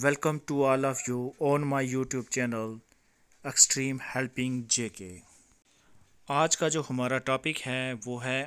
welcome to all of you on my YouTube channel extreme helping J K आज का जो हमारा topic है वो है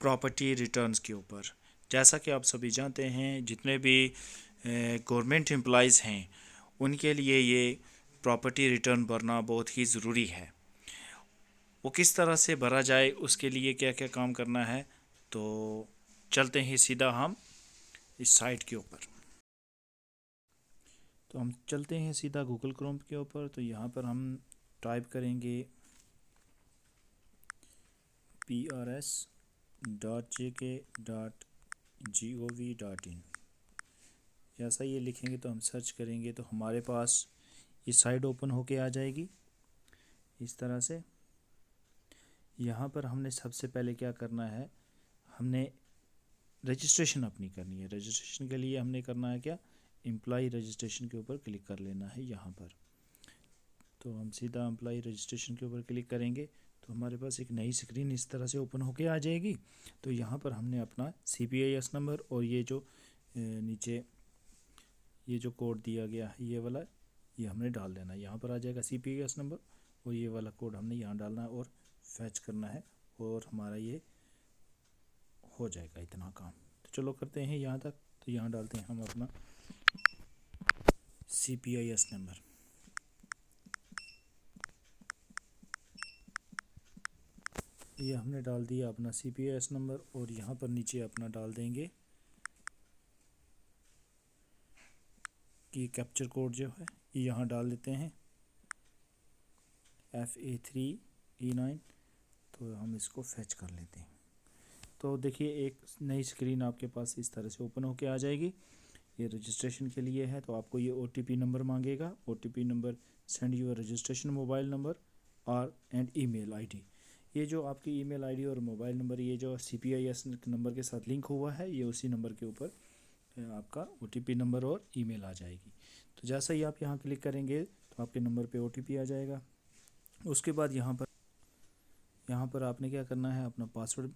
प्रॉपर्टी रिटर्न्स के ऊपर जैसा कि आप सभी जानते हैं जितने भी गवर्नमेंट एम्प्लॉज हैं उनके लिए ये प्रॉपर्टी रिटर्न भरना बहुत ही ज़रूरी है वो किस तरह से भरा जाए उसके लिए क्या क्या काम करना है तो चलते हैं सीधा हम इस साइट के ऊपर तो हम चलते हैं सीधा गूगल क्रोम के ऊपर तो यहाँ पर हम टाइप करेंगे P R S dot J K dot G O V dot in जैसा ये लिखेंगे तो हम सर्च करेंगे तो हमारे पास ये साइड ओपन होके आ जाएगी इस तरह से यहाँ पर हमने सबसे पहले क्या करना है हमने रजिस्ट्रेशन अपनी करनी है रजिस्ट्रेशन के लिए हमने करना है क्या एम्प्लाई रजिस्ट्रेशन के ऊपर क्लिक कर लेना है यहाँ पर तो हम सीधा एम्प्लाई रजिस्ट्रेशन के ऊपर क्लिक करेंगे तो हमारे पास एक नई स्क्रीन इस तरह से ओपन होके आ जाएगी तो यहाँ पर हमने अपना C P I S number और ये जो नीचे ये जो कोड दिया गया है ये वाला ये हमने डाल देना है यहाँ पर आ जाएगा C P I S number और ये वाला कोड हमने यहाँ डालना है और फैच करना है और हमारा ये हो जाएगा इतना काम तो चलो करते हैं यहाँ तक तो यहाँ डालते हैं हम अपना C P I S number ये हमने डाल दिया अपना C P I S number और यहाँ पर नीचे अपना डाल देंगे कि कैप्चर कोड जो है ये यहाँ डाल देते हैं F A three E nine तो हम इसको फैच कर लेते हैं तो देखिए एक नई स्क्रीन आपके पास इस तरह से ओपन होके आ जाएगी ये रजिस्ट्रेशन के लिए है तो आपको ये ओ नंबर मांगेगा O number send your registration mobile number और एंड ईमेल आईडी ये जो आपकी ईमेल आईडी और मोबाइल नंबर ये जो C P I S number के साथ लिंक हुआ है ये उसी नंबर के ऊपर आपका ओ नंबर और ईमेल आ जाएगी तो जैसा ही आप यहाँ क्लिक करेंगे तो आपके नंबर पे ओ आ जाएगा उसके बाद यहाँ पर यहाँ पर आपने क्या करना है अपना पासवर्ड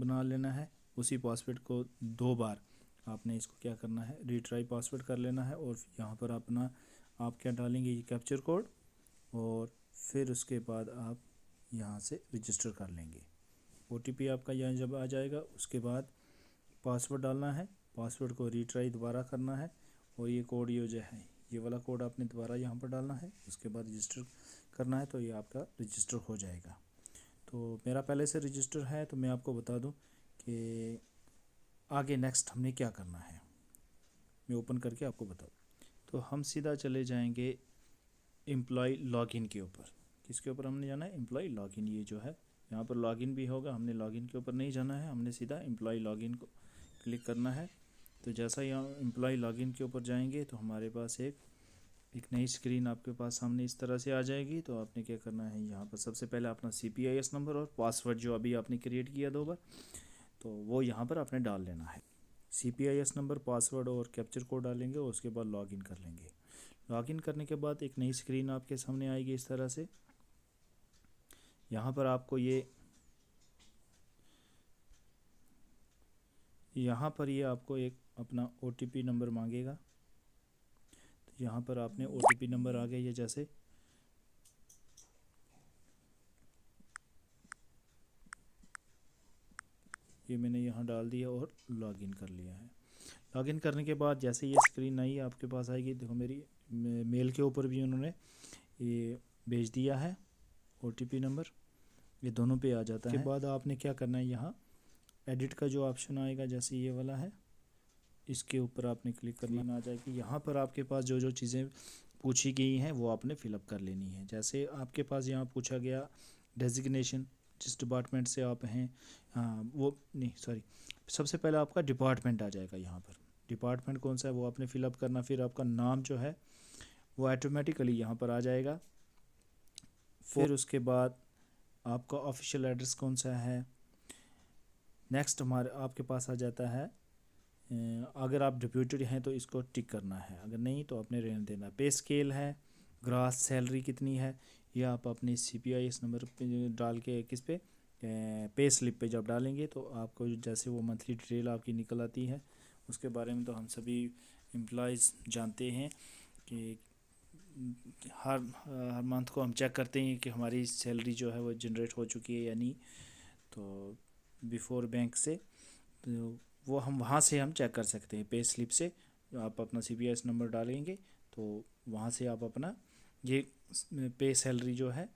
बना लेना है उसी पासवर्ड को दो बार आपने इसको क्या करना है रिट्राई पासवर्ड कर लेना है और यहाँ पर अपना आप क्या डालेंगे ये कैप्चर कोड और फिर उसके बाद आप यहाँ से रजिस्टर कर लेंगे ओ आपका यहाँ जब आ जाएगा उसके बाद पासवर्ड डालना है पासवर्ड को रिट्राई दोबारा करना है और ये कोड ये जो है ये वाला कोड आपने दोबारा यहाँ पर डालना है उसके बाद रजिस्टर करना है तो ये आपका रजिस्टर हो जाएगा तो मेरा पहले से रजिस्टर है तो मैं आपको बता दूँ कि आगे नेक्स्ट हमने क्या करना है मैं ओपन करके आपको बताऊँ तो हम सीधा चले जाएंगे एम्प्लॉय लॉगिन के ऊपर किसके ऊपर हमने जाना है एम्प्लॉय लॉगिन ये जो है यहाँ पर लॉगिन भी होगा हमने लॉगिन के ऊपर नहीं जाना है हमने सीधा एम्प्लॉय लॉगिन को क्लिक करना है तो जैसा ही हम एम्प्लॉय लॉगिन के ऊपर जाएंगे तो हमारे पास एक एक नई स्क्रीन आपके पास सामने इस तरह से आ जाएगी तो आपने क्या करना है यहाँ पर सबसे पहले अपना सी नंबर और पासवर्ड जो अभी आपने क्रिएट किया दो बार तो वो यहाँ पर आपने डाल लेना है C P I S number password और कैप्चर कोड डालेंगे और उसके बाद लॉगिन कर लेंगे लॉगिन करने के बाद एक नई स्क्रीन आपके सामने आएगी इस तरह से यहाँ पर आपको ये यहाँ पर ये आपको एक अपना ओ नंबर मांगेगा तो यहाँ पर आपने ओ नंबर आ गया ये जैसे ये मैंने यहाँ डाल दिया और लॉगिन कर लिया है लॉगिन करने के बाद जैसे ये स्क्रीन आई आपके पास आएगी देखो मेरी मेल के ऊपर भी उन्होंने ये भेज दिया है ओ नंबर ये दोनों पे आ जाता है उसके बाद आपने क्या करना है यहाँ एडिट का जो ऑप्शन आएगा जैसे ये वाला है इसके ऊपर आपने क्लिक करना आ जाएगी यहाँ पर आपके पास जो जो चीज़ें पूछी गई हैं वो आपने फिलअप कर लेनी है जैसे आपके पास यहाँ पूछा गया डेजिग्नेशन जिस डिपार्टमेंट से आप हैं हाँ वो नहीं सॉरी सबसे पहले आपका डिपार्टमेंट आ जाएगा यहाँ पर डिपार्टमेंट कौन सा है वो आपने फिलअप करना फिर आपका नाम जो है वो ऑटोमेटिकली यहाँ पर आ जाएगा फिर उसके बाद आपका ऑफिशियल एड्रेस कौन सा है नेक्स्ट हमारे आपके पास आ जाता है अगर आप डिप्यूटेड हैं तो इसको टिक करना है अगर नहीं तो आपने रहने देना पे स्केल है ग्रास सैलरी कितनी है या आप अपनी सी पी आई इस नंबर पे डाल के किस पे पे स्लिप पे जब डालेंगे तो आपको जैसे वो मंथली डिटेल आपकी निकल आती है उसके बारे में तो हम सभी एम्प्लॉज जानते हैं कि हर हर मंथ को हम चेक करते हैं कि हमारी सैलरी जो है वो जनरेट हो चुकी है या नहीं तो बिफोर बैंक से तो वो हम वहाँ से हम चेक कर सकते हैं पे स्लिप से आप अपना सी नंबर डालेंगे तो वहाँ से आप अपना ये पे सैलरी जो है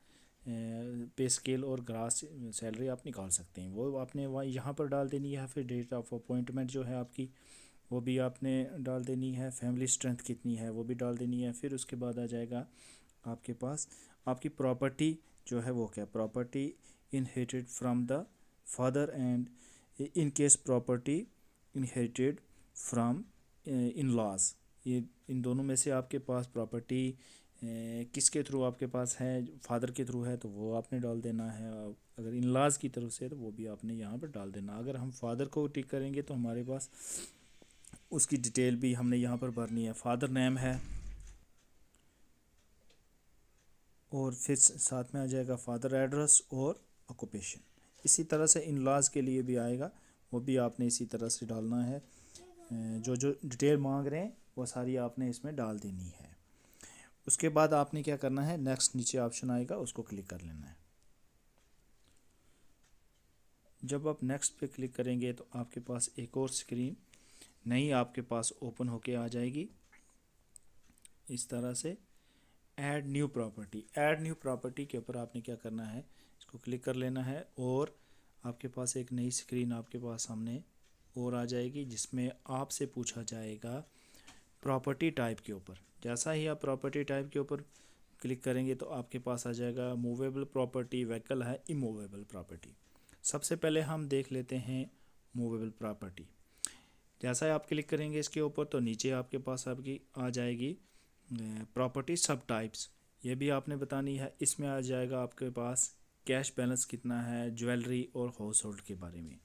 पे स्केल और ग्रास सैलरी आप निकाल सकते हैं वो आपने वहाँ यहाँ पर डाल देनी है फिर डेट ऑफ अपॉइंटमेंट जो है आपकी वो भी आपने डाल देनी है फैमिली स्ट्रेंथ कितनी है वो भी डाल देनी है फिर उसके बाद आ जाएगा आपके पास आपकी प्रॉपर्टी जो है वो क्या property inherited from the father and in case property inherited from in laws ये इन दोनों में से आपके पास प्रॉपर्टी किसके थ्रू आपके पास है फादर के थ्रू है तो वो आपने डाल देना है अगर इन लाज की तरफ से है तो वो भी आपने यहाँ पर डाल देना अगर हम फादर को टिक करेंगे तो हमारे पास उसकी डिटेल भी हमने यहाँ पर भरनी है फादर नेम है और फिर साथ में आ जाएगा फादर एड्रेस और ऑक्यूपेशन इसी तरह से इन लाज के लिए भी आएगा वो भी आपने इसी तरह से डालना है जो जो डिटेल मांग रहे हैं वो सारी आपने इसमें डाल देनी है उसके बाद आपने क्या करना है नेक्स्ट नीचे ऑप्शन आएगा उसको क्लिक कर लेना है जब आप नेक्स्ट पे क्लिक करेंगे तो आपके पास एक और स्क्रीन नई आपके पास ओपन होके आ जाएगी इस तरह से add new property add new property के ऊपर आपने क्या करना है इसको क्लिक कर लेना है और आपके पास एक नई स्क्रीन आपके पास सामने और आ जाएगी जिसमें आपसे पूछा जाएगा प्रॉपर्टी टाइप के ऊपर जैसा ही आप प्रॉपर्टी टाइप के ऊपर क्लिक करेंगे तो आपके पास आ जाएगा मूवेबल प्रॉपर्टी वहीकल है इमूवेबल प्रॉपर्टी सबसे पहले हम देख लेते हैं मूवेबल प्रॉपर्टी जैसा ही आप क्लिक करेंगे इसके ऊपर तो नीचे आपके पास आपकी आ जाएगी प्रॉपर्टी सब टाइप्स ये भी आपने बतानी है इसमें आ जाएगा आपके पास कैश बैलेंस कितना है ज्वेलरी और हाउस होल्ड के बारे में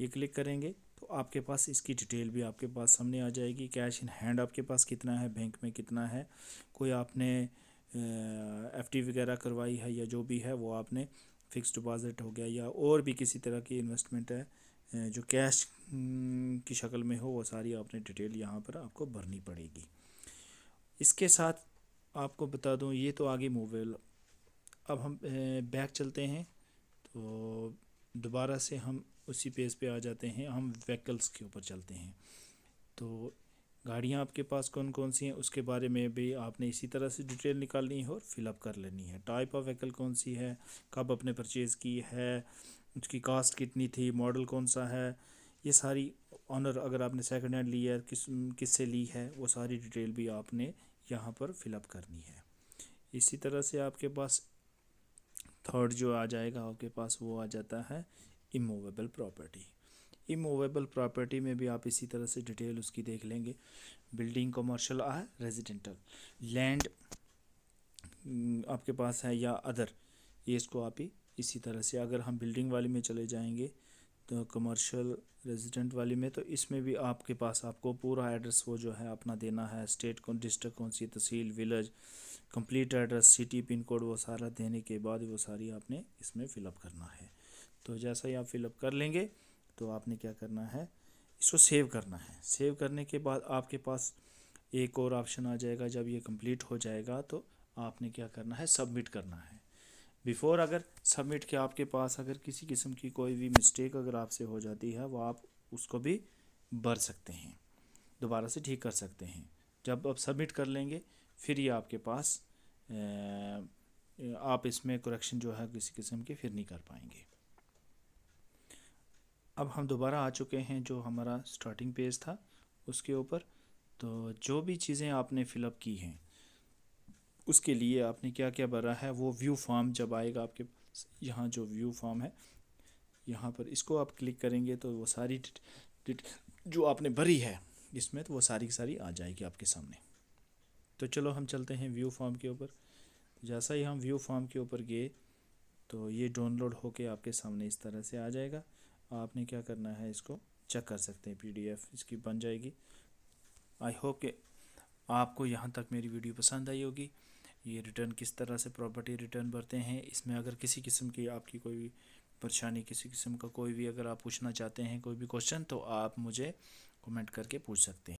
ये क्लिक करेंगे तो आपके पास इसकी डिटेल भी आपके पास सामने आ जाएगी कैश इन हैंड आपके पास कितना है बैंक में कितना है कोई आपने एफ वगैरह करवाई है या जो भी है वो आपने फिक्स डिपॉज़िट हो गया या और भी किसी तरह की इन्वेस्टमेंट है जो कैश की शक्ल में हो वो सारी आपने डिटेल यहाँ पर आपको भरनी पड़ेगी इसके साथ आपको बता दूँ ये तो आगे मोबाइल अब हम बैक चलते हैं तो दोबारा से हम उसी पेज पे आ जाते हैं हम व्हीकल्स के ऊपर चलते हैं तो गाड़ियाँ आपके पास कौन कौन सी हैं उसके बारे में भी आपने इसी तरह से डिटेल निकालनी है और फिलअप कर लेनी है टाइप ऑफ व्हीकल कौन सी है कब अपने परचेज़ की है उसकी कास्ट कितनी थी मॉडल कौन सा है ये सारी ऑनर अगर आपने सेकंड हैंड ली है किस किस से ली है वो सारी डिटेल भी आपने यहाँ पर फिलअप करनी है इसी तरह से आपके पास थर्ड जो आ जाएगा आपके पास वो आ जाता है इमूवेबल प्रॉपर्टी इमूवेबल प्रॉपर्टी में भी आप इसी तरह से डिटेल उसकी देख लेंगे building commercial or residential land hmm, आपके पास है या अदर ये इसको आप ही इसी तरह से अगर हम बिल्डिंग वाली में चले जाएंगे तो कमर्शियल रेजिडेंट वाली में तो इसमें भी आपके पास आपको पूरा एड्रेस वो जो है अपना देना है स्टेट कौन डिस्ट्रिक्ट कौन सी tehsil village complete address city pin code वो सारा देने के बाद वो सारी आपने इसमें फिलअप करना है तो जैसा ही आप फिलअप कर लेंगे तो आपने क्या करना है इसको सेव करना है सेव करने के बाद आपके पास एक और ऑप्शन आ जाएगा जब ये कंप्लीट हो जाएगा तो आपने क्या करना है सबमिट करना है बिफ़ोर अगर सबमिट के आपके पास अगर किसी किस्म की कोई भी मिस्टेक अगर आपसे हो जाती है वो आप उसको भी भर सकते हैं दोबारा से ठीक कर सकते हैं जब आप सबमिट कर लेंगे फिर ये आपके पास आप इसमें करेक्शन जो है किसी किस्म के फिर नहीं कर पाएंगे अब हम दोबारा आ चुके हैं जो हमारा स्टार्टिंग पेज था उसके ऊपर तो जो भी चीज़ें आपने फ़िलअप की हैं उसके लिए आपने क्या क्या भरा है वो व्यू फॉर्म जब आएगा आपके यहाँ जो व्यू फॉर्म है यहाँ पर इसको आप क्लिक करेंगे तो वो सारी डिट, डिट, जो आपने भरी है इसमें तो वो सारी की सारी आ जाएगी आपके सामने तो चलो हम चलते हैं व्यू फॉर्म के ऊपर जैसा ही हम व्यू फॉर्म के ऊपर गए तो ये डाउनलोड होके आपके सामने इस तरह से आ जाएगा आपने क्या करना है इसको चेक कर सकते हैं पीडीएफ इसकी बन जाएगी आई होप कि आपको यहाँ तक मेरी वीडियो पसंद आई होगी ये रिटर्न किस तरह से प्रॉपर्टी रिटर्न भरते हैं इसमें अगर किसी किस्म की आपकी कोई परेशानी किसी किस्म का कोई भी अगर आप पूछना चाहते हैं कोई भी क्वेश्चन तो आप मुझे कमेंट करके पूछ सकते हैं